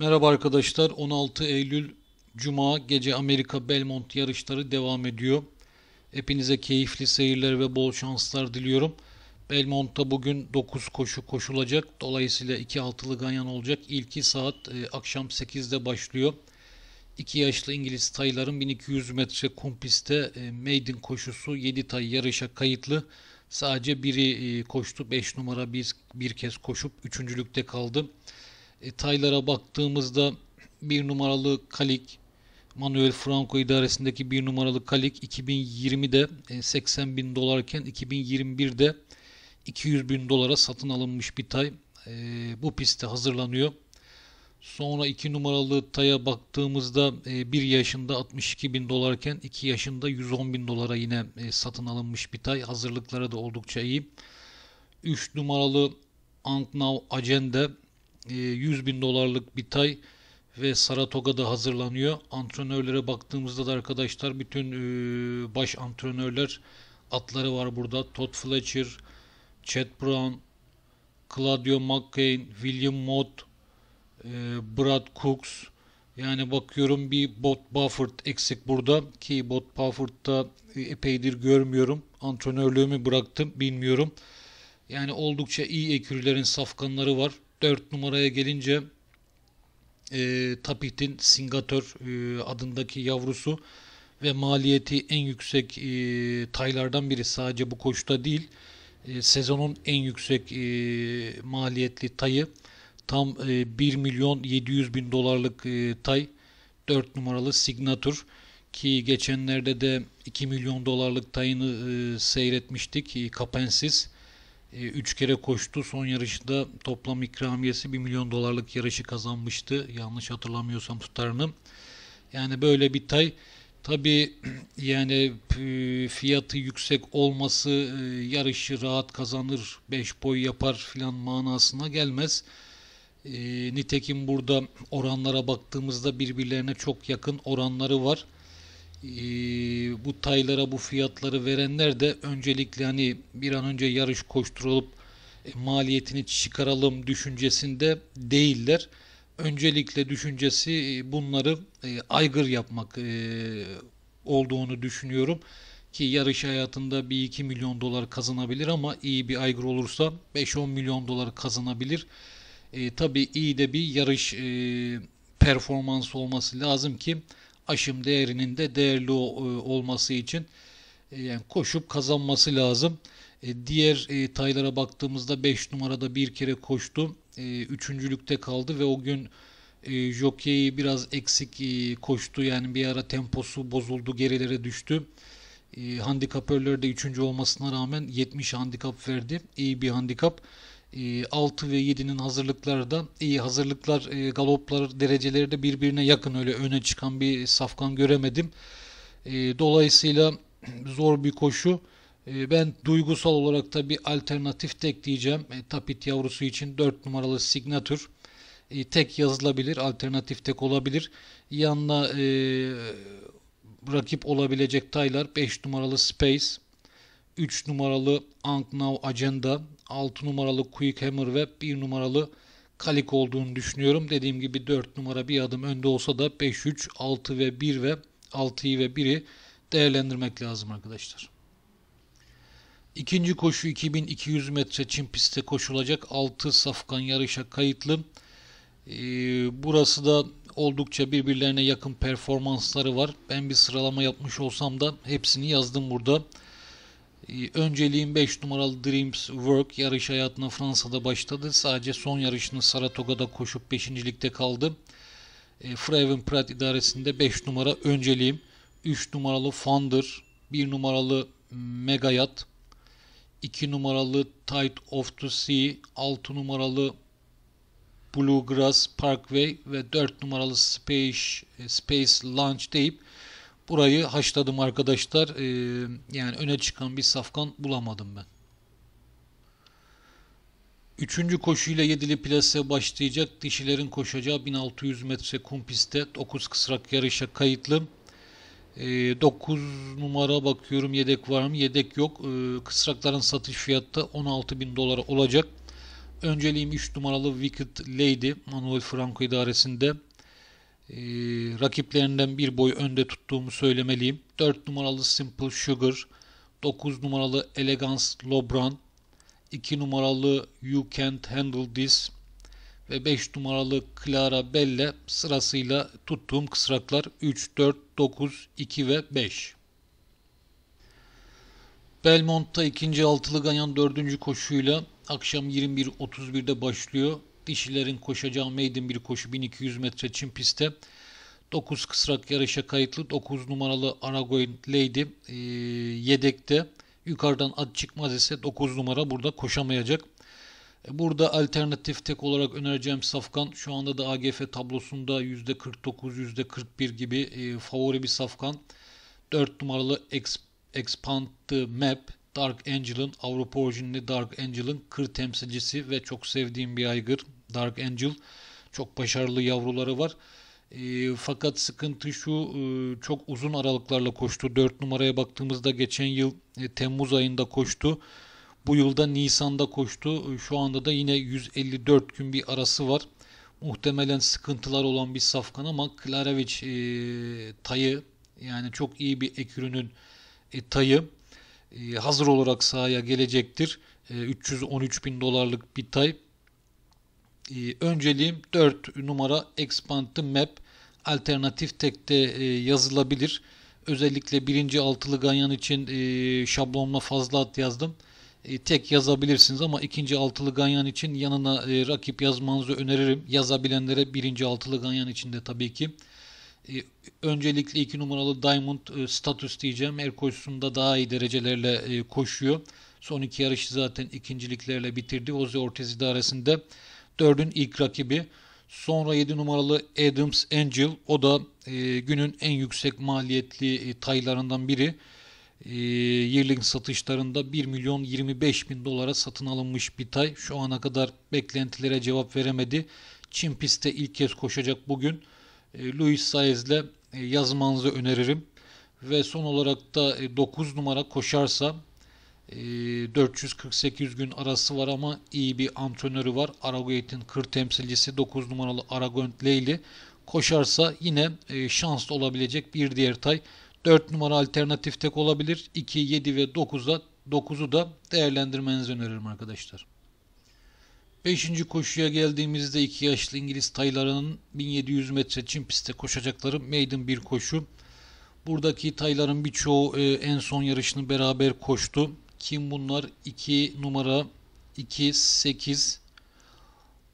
Merhaba arkadaşlar. 16 Eylül Cuma gece Amerika Belmont yarışları devam ediyor. Hepinize keyifli seyirler ve bol şanslar diliyorum. Belmont'ta bugün 9 koşu koşulacak. Dolayısıyla 2 altılı ganyan olacak. İlki saat e, akşam 8'de başlıyor. 2 yaşlı İngiliz tayların 1200 metre kum pistte e, maiden koşusu 7 tay yarışa kayıtlı. Sadece biri e, koştu. 5 numara bir, bir kez koşup üçüncülükte kaldı. E, taylara baktığımızda bir numaralı Kalik, Manuel Franco idaresindeki bir numaralı Kalik 2020'de 80 e, bin dolarken 2021'de 200 bin dolara satın alınmış bir tay. E, bu pistte hazırlanıyor. Sonra 2 numaralı taya baktığımızda 1 e, yaşında 62 bin dolarken 2 yaşında 110 bin dolara yine e, satın alınmış bir tay. Hazırlıkları da oldukça iyi. 3 numaralı Anknau Agenda 100 ee, bin dolarlık bir tay ve Saratoga'da hazırlanıyor. Antrenörlere baktığımızda da arkadaşlar bütün e, baş antrenörler atları var burada. Todd Fletcher, Chad Brown, Claudio McCain, William Mott, e, Brad Cooks. Yani bakıyorum bir Bot Bufford eksik burada ki Bot Bufford'da e, epeydir görmüyorum. Antrenörlüğümü bıraktım bilmiyorum. Yani oldukça iyi ekürlerin safkanları var. 4 numaraya gelince e, Tapit'in Singatör e, adındaki yavrusu ve maliyeti en yüksek e, taylardan biri sadece bu koşuda değil e, sezonun en yüksek e, maliyetli tayı tam e, 1 milyon 700 bin dolarlık e, tay 4 numaralı Signatur ki geçenlerde de 2 milyon dolarlık tayını e, seyretmiştik e, Kapensiz 3 e, kere koştu. Son yarışta toplam ikramiyesi 1 milyon dolarlık yarışı kazanmıştı. Yanlış hatırlamıyorsam tutarını. Yani böyle bir tay. Tabi yani e, fiyatı yüksek olması e, yarışı rahat kazanır, 5 boy yapar filan manasına gelmez. Nitekim burada oranlara baktığımızda birbirlerine çok yakın oranları var. Ee, bu taylara bu fiyatları verenler de öncelikle hani bir an önce yarış koşturulup e, maliyetini çıkaralım düşüncesinde değiller. Öncelikle düşüncesi e, bunları e, aygır yapmak olduğunu düşünüyorum. Ki yarış hayatında bir 2 milyon dolar kazanabilir ama iyi bir aygır olursa 5-10 milyon dolar kazanabilir. E, tabii iyi de bir yarış e, performansı olması lazım ki aşım değerinin de değerli e, olması için e, yani koşup kazanması lazım. E, diğer taylara baktığımızda 5 numarada bir kere koştu. Üçüncülükte kaldı ve o gün jockey biraz eksik koştu. Yani bir ara temposu bozuldu, gerilere düştü. Handikapörleri de üçüncü olmasına rağmen 70 handikap verdi. İyi bir handikap. 6 ee, ve 7'nin hazırlıkları da iyi hazırlıklar e, galoplar dereceleri de birbirine yakın öyle öne çıkan bir safkan göremedim. Ee, dolayısıyla zor bir koşu. Ee, ben duygusal olarak da bir alternatif tek diyeceğim. E, tapit yavrusu için 4 numaralı signatür. E, tek yazılabilir, alternatif tek olabilir. Yanına e, rakip olabilecek taylar 5 numaralı Space 3 numaralı Anknau Agenda, 6 numaralı Quick Hammer ve 1 numaralı Kalik olduğunu düşünüyorum. Dediğim gibi 4 numara bir adım önde olsa da 5-3, 6 ve 1 ve 6'yı ve 1'i değerlendirmek lazım arkadaşlar. İkinci koşu 2200 metre Çin pistte koşulacak. 6 safkan yarışa kayıtlı. Ee, burası da oldukça birbirlerine yakın performansları var. Ben bir sıralama yapmış olsam da hepsini yazdım burada. Burada. Ee, Önceliğin 5 numaralı Dreams Work yarış hayatına Fransa'da başladı. Sadece son yarışını Saratoga'da koşup 5. ligde kaldı. E, ee, Freven Pratt idaresinde 5 numara önceliğim. 3 numaralı Funder, 1 numaralı Megayat, 2 numaralı Tight of the Sea, 6 numaralı Bluegrass Parkway ve 4 numaralı Space, e, Space Launch deyip Burayı haşladım arkadaşlar. Ee, yani öne çıkan bir safkan bulamadım ben. Üçüncü koşuyla yedili plase başlayacak. Dişilerin koşacağı 1600 metre kum pistte 9 kısrak yarışa kayıtlı. E, ee, 9 numara bakıyorum yedek var mı? Yedek yok. E, kısrakların satış fiyatı da 16.000 dolara olacak. Önceliğim 3 numaralı Wicked Lady Manuel Franco idaresinde. Ee, rakiplerinden bir boy önde tuttuğumu söylemeliyim. 4 numaralı Simple Sugar, 9 numaralı Elegance Lobran, 2 numaralı You Can't Handle This ve 5 numaralı Clara Belle sırasıyla tuttuğum kısraklar 3, 4, 9, 2 ve 5. Belmont'ta ikinci altılı ganyan dördüncü koşuyla akşam 21.31'de başlıyor dişilerin koşacağı maiden bir koşu 1200 metre çim pistte 9 kısrak yarışa kayıtlı 9 numaralı Aragoin Lady e, yedekte yukarıdan at çıkmaz ise 9 numara burada koşamayacak. E, burada alternatif tek olarak önereceğim Safkan. Şu anda da AGF tablosunda %49, %41 gibi e, favori bir Safkan. 4 numaralı Expand the Map, Dark Angel'ın, Avrupa orijinli Dark Angel'ın kır temsilcisi ve çok sevdiğim bir aygır. Dark Angel. Çok başarılı yavruları var. E, fakat sıkıntı şu e, çok uzun aralıklarla koştu. 4 numaraya baktığımızda geçen yıl e, Temmuz ayında koştu. Bu yılda Nisan'da koştu. E, şu anda da yine 154 gün bir arası var. Muhtemelen sıkıntılar olan bir safkan ama Klarevic e, tayı yani çok iyi bir ekürünün e, tayı e, hazır olarak sahaya gelecektir. E, 313 bin dolarlık bir tay. Ee, önceliğim 4 numara Expand Map alternatif tekte e, yazılabilir. Özellikle birinci altılı ganyan için e, şablonla fazla at yazdım. E, tek yazabilirsiniz ama ikinci altılı ganyan için yanına rakip yazmanızı öneririm. Yazabilenlere birinci altılı ganyan için de tabii ki. Öncelikle 2 numaralı Diamond status diyeceğim. Her koşusunda daha iyi derecelerle koşuyor. Son iki yarışı zaten ikinciliklerle bitirdi. Jose Ortiz idaresinde dördün ilk rakibi. Sonra 7 numaralı Adams Angel. O da e, günün en yüksek maliyetli e, taylarından biri. E, yearling satışlarında 1 milyon 25 bin dolara satın alınmış bir tay. Şu ana kadar beklentilere cevap veremedi. Çin pistte ilk kez koşacak bugün. E, Luis Saez'le e, yazmanızı öneririm. Ve son olarak da 9 e, numara koşarsa 448 ee, gün arası var ama iyi bir antrenörü var. Aragüet'in kır temsilcisi 9 numaralı Aragon Leyli. Koşarsa yine e, şanslı olabilecek bir diğer tay. 4 numara alternatif tek olabilir. 2, 7 ve 9'a 9'u da değerlendirmenizi öneririm arkadaşlar. 5. koşuya geldiğimizde 2 yaşlı İngiliz taylarının 1700 metre çim pistte koşacakları maiden bir koşu. Buradaki tayların birçoğu e, en son yarışını beraber koştu. Kim bunlar? 2 numara, 2, 8,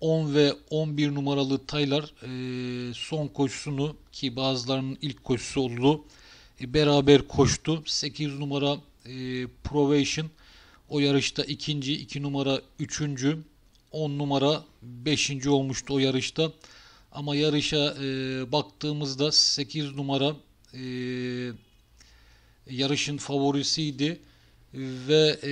10 ve 11 numaralı taylar e, son koşusunu ki bazılarının ilk koşusu oldu e, beraber koştu. 8 numara e, Provation o yarışta ikinci, 2 iki numara üçüncü, 10 numara beşinci olmuştu o yarışta. Ama yarışa e, baktığımızda 8 numara e, yarışın favorisiydi ve e,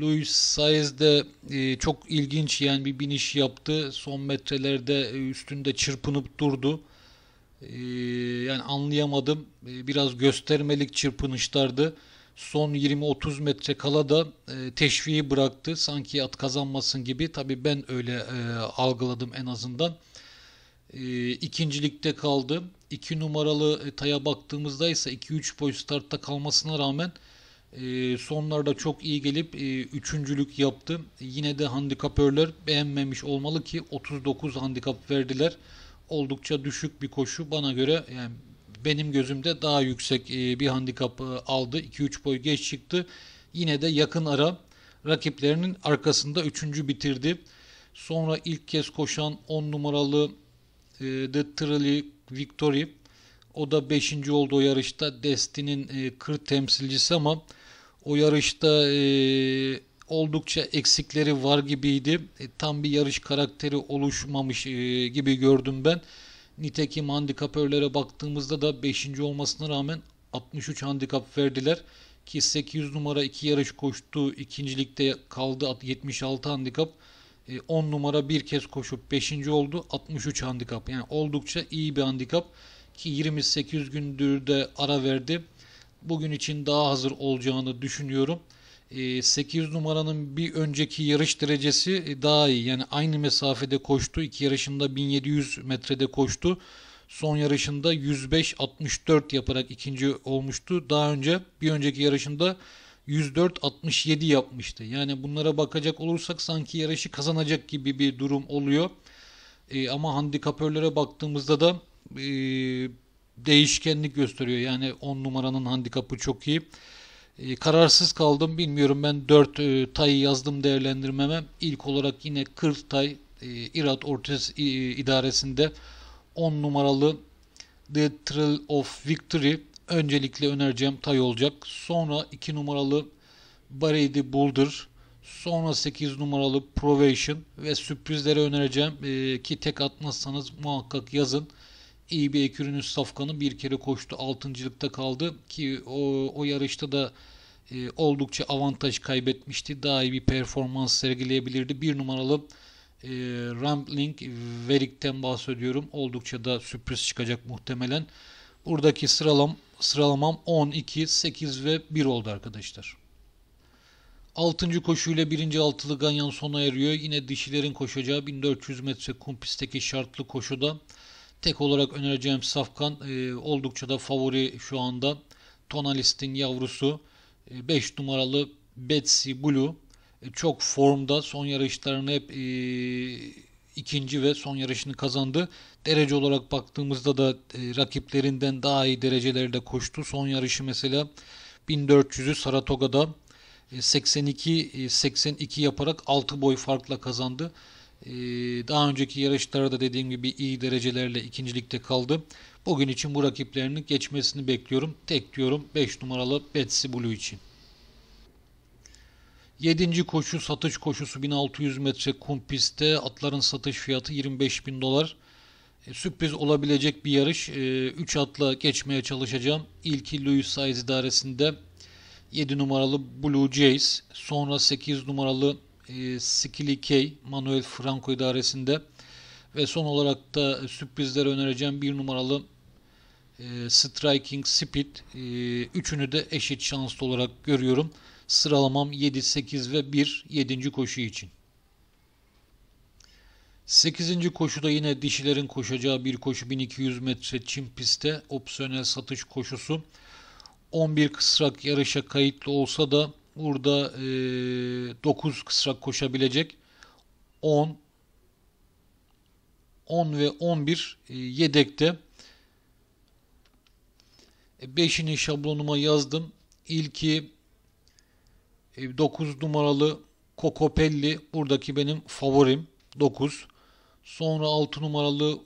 Luis Saez de e, çok ilginç yani bir biniş yaptı. Son metrelerde e, üstünde çırpınıp durdu. E, yani anlayamadım. E, biraz göstermelik çırpınışlardı. Son 20-30 metre kala da e, teşviği bıraktı. Sanki at kazanmasın gibi. tabi ben öyle e, algıladım en azından. E, ikincilikte kaldı. 2 numaralı e, Taya baktığımızda ise 2-3 boy startta kalmasına rağmen ee, sonlarda çok iyi gelip e, üçüncülük yaptı. Yine de handikapörler beğenmemiş olmalı ki 39 handikap verdiler. Oldukça düşük bir koşu bana göre yani benim gözümde daha yüksek e, bir handikap e, aldı. 2-3 boy geç çıktı. Yine de yakın ara rakiplerinin arkasında üçüncü bitirdi. Sonra ilk kez koşan 10 numaralı e, The Trilly Victory. O da 5. oldu o yarışta. Destin'in kır temsilcisi ama o yarışta e, oldukça eksikleri var gibiydi. E, tam bir yarış karakteri oluşmamış e, gibi gördüm ben. Nitekim handikapörlere baktığımızda da 5. olmasına rağmen 63 handikap verdiler. Ki 800 numara 2 yarış koştu. ikincilikte kaldı 76 handikap. 10 e, numara bir kez koşup 5. oldu. 63 handikap. Yani oldukça iyi bir handikap. Ki 28 gündür de ara verdi bugün için daha hazır olacağını düşünüyorum. 8 ee, numaranın bir önceki yarış derecesi e, daha iyi. Yani aynı mesafede koştu. İki yarışında 1700 metrede koştu. Son yarışında 105-64 yaparak ikinci olmuştu. Daha önce bir önceki yarışında 104-67 yapmıştı. Yani bunlara bakacak olursak sanki yarışı kazanacak gibi bir durum oluyor. Ee, ama handikapörlere baktığımızda da e, değişkenlik gösteriyor. Yani 10 numaranın handikapı çok iyi. E, kararsız kaldım bilmiyorum ben 4 e, tay yazdım değerlendirmeme. İlk olarak yine 40 tay e, İrat Ortiz e, idaresinde 10 numaralı The Thrill of Victory öncelikle önereceğim tay olacak. Sonra 2 numaralı Barry the Boulder. Sonra 8 numaralı Provation ve sürprizlere önereceğim. E, ki tek atmazsanız muhakkak yazın iyi e bir ekürünüz Safkan'ı bir kere koştu. Altıncılıkta kaldı ki o, o yarışta da e, oldukça avantaj kaybetmişti. Daha iyi bir performans sergileyebilirdi. Bir numaralı e, Rambling Verik'ten bahsediyorum. Oldukça da sürpriz çıkacak muhtemelen. Buradaki sıralam, sıralamam 10, 2, 8 ve 1 oldu arkadaşlar. 6. koşuyla 1. altılı Ganyan sona eriyor. Yine dişilerin koşacağı 1400 metre kum pistteki şartlı koşuda Tek olarak önereceğim Safkan e, oldukça da favori şu anda. Tonalist'in yavrusu 5 e, numaralı Betsy Blue e, çok formda. Son yarışlarını hep e, ikinci ve son yarışını kazandı. Derece olarak baktığımızda da e, rakiplerinden daha iyi derecelerde koştu. Son yarışı mesela 1400'ü Saratoga'da 82 e, 82 e, yaparak 6 boy farkla kazandı. Ee, daha önceki yarışlarda dediğim gibi iyi derecelerle ikincilikte kaldı. Bugün için bu rakiplerinin geçmesini bekliyorum. Tek diyorum 5 numaralı Betsy Blue için. 7. koşu satış koşusu 1600 metre kum pistte atların satış fiyatı 25 bin dolar. E, sürpriz olabilecek bir yarış. 3 e, atla geçmeye çalışacağım. İlki Louis Saiz idaresinde 7 numaralı Blue Jays, sonra 8 numaralı e, Manuel Franco idaresinde ve son olarak da sürprizler önereceğim bir numaralı e, Striking Speed e, üçünü de eşit şanslı olarak görüyorum. Sıralamam 7, 8 ve 1 7. koşu için. 8. koşuda yine dişilerin koşacağı bir koşu 1200 metre çim pistte opsiyonel satış koşusu. 11 kısrak yarışa kayıtlı olsa da Burada e, 9 kısrak koşabilecek. 10 10 ve 11 e, yedekte. 5'ini e, şablonuma yazdım. İlki e, 9 numaralı Kokopelli buradaki benim favorim 9. Sonra 6 numaralı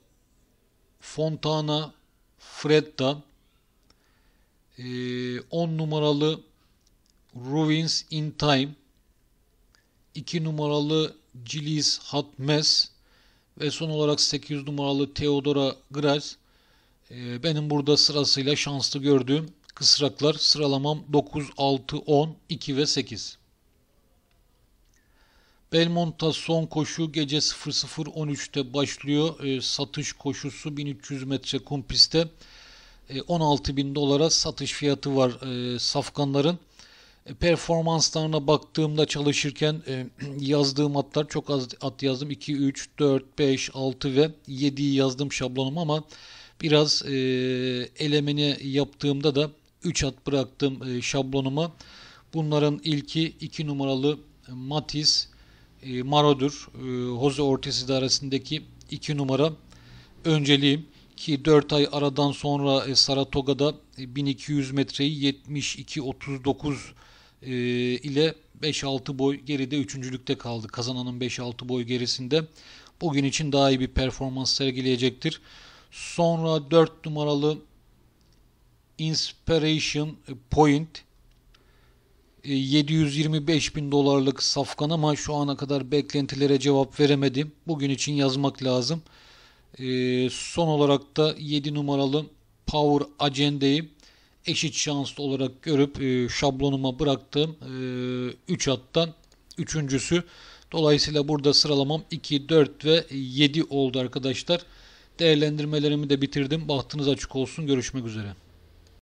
Fontana Fredda. E, numaralı Ruins in Time 2 numaralı Gilles Mess ve son olarak 8 numaralı Theodora Graz ee, benim burada sırasıyla şanslı gördüğüm kısraklar sıralamam 9, 6, 10, 2 ve 8. Belmont'a son koşu gece 00.13'te başlıyor. Ee, satış koşusu 1300 metre kum pistte. 16 ee, bin dolara satış fiyatı var e, safkanların. E, performanslarına baktığımda çalışırken e, yazdığım atlar çok az at yazdım. 2, 3, 4, 5, 6 ve 7'yi yazdım şablonum ama biraz e, elemeni yaptığımda da 3 at bıraktım e, şablonuma. Bunların ilki 2 numaralı Matiz e, Marodur. E, Jose Ortiz arasındaki 2 numara önceliğim ki 4 ay aradan sonra e, Saratoga'da 1200 e, metreyi 72-39 e, ile 5-6 boy geride üçüncülükte kaldı. Kazananın 5-6 boy gerisinde. Bugün için daha iyi bir performans sergileyecektir. Sonra 4 numaralı Inspiration Point 725 e, bin dolarlık safkan ama şu ana kadar beklentilere cevap veremedim. Bugün için yazmak lazım. E, son olarak da 7 numaralı Power Agenda'yı eşit şanslı olarak görüp e, şablonuma bıraktığım 3 e, hattan üçüncüsü. Dolayısıyla burada sıralamam 2, 4 ve 7 oldu arkadaşlar. Değerlendirmelerimi de bitirdim. Bahtınız açık olsun. Görüşmek üzere.